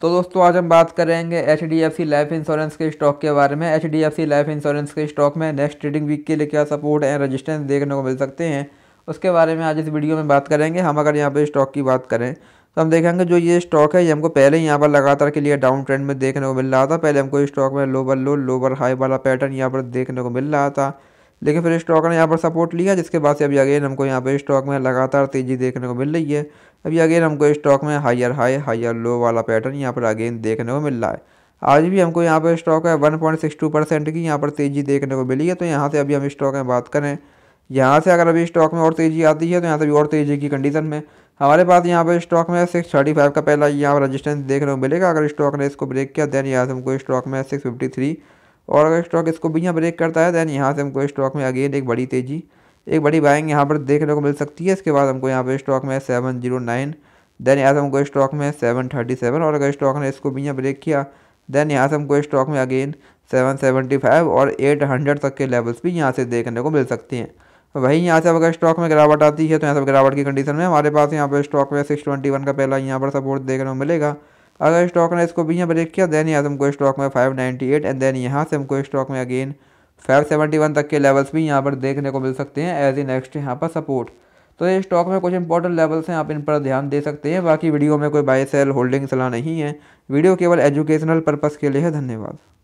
तो दोस्तों आज हम बात करेंगे H D F C life insurance के स्टॉक के बारे में H D F C life insurance के स्टॉक में नेक्स्ट ट्रेडिंग वीक के लिए क्या सपोर्ट एंड रेजिस्टेंस देखने को मिल सकते हैं उसके बारे में आज इस वीडियो में बात करेंगे हम अगर यहाँ पर स्टॉक की बात करें तो हम देखेंगे जो ये स्टॉक है ये हमको पहले ही यहाँ पर लगातार के लिए डाउन ट्रेंड में देखने को मिल रहा था पहले हमको स्टॉक में लोवर लो लोवर हाई वाला पैटर्न यहाँ पर देखने को मिल रहा था लेकिन फिर स्टॉक ने यहाँ पर सपोर्ट लिया जिसके बाद से अभी अगेन हमको यहाँ पर स्टॉक में लगातार तेज़ी देखने को मिल रही है अभी अगेन हमको स्टॉक में हायर हाई हायर लो वाला पैटर्न यहाँ पर अगेन देखने को मिल रहा है आज भी हमको यहाँ पर स्टॉक है वन परसेंट की यहाँ पर तेज़ी देखने को मिली है तो यहाँ से अभी हम स्टॉक में बात करें यहाँ से अगर अभी स्टॉक में और तेज़ी आती है तो यहाँ से भी और तेज़ी की कंडीशन में हमारे पास यहाँ पर स्टॉक में सिक्स थर्टी फाइव का पहला यहाँ पर रजिस्टेंस देखने को मिलेगा अगर स्टॉक ने इसको ब्रेक किया देन यहाँ से हमको स्टॉक में सिक्स फिफ्टी थ्री और अगर स्टॉक इसको भी यहाँ ब्रेक करता है दैन यहाँ से हमको स्टॉक में अगेन एक बड़ी तेज़ी एक बड़ी बाइंग यहाँ पर देखने को मिल सकती है इसके बाद हमको यहाँ पर स्टॉक में सेवन जीरो नाइन दैन यहाँ से हमको स्टॉक में सेवन थर्टी सेवन और अगर स्टॉक ने इसको भी यहाँ ब्रेक किया दैन यहाँ से हमको स्टॉक में अगेन सेवन सेवेंटी फाइव और एट हंड्रेड तक के लेवल्स भी यहाँ से देखने को मिल सकती हैं वहीं यहाँ से अगर स्टॉक में गिरावट आती है तो यहाँ से गिरावट की कंडीशन में हमारे पास यहाँ पर स्टॉक में सिक्स ट्वेंटी वन का पहला यहाँ पर सपोर्ट देखने को मिलेगा अगर स्टॉक ने इसको भी यहाँ ब्रेक किया देन यहाँ से हमको स्टॉक में five ninety eight and then यहाँ से हमको स्टॉक में अगेन फाइव सेवेंटी वन तक के लेवल्स भी यहाँ पर देखने को मिल सकते हैं एज ए नेक्स्ट यहाँ पर सपोर्ट तो ये स्टॉक में कुछ इंपॉर्टेंट लेवल्स हैं आप इन पर ध्यान दे सकते हैं बाकी वीडियो में कोई बाय सेल होल्डिंग सलाह नहीं है वीडियो केवल एजुकेशनल पर्पज़ के लिए है धन्यवाद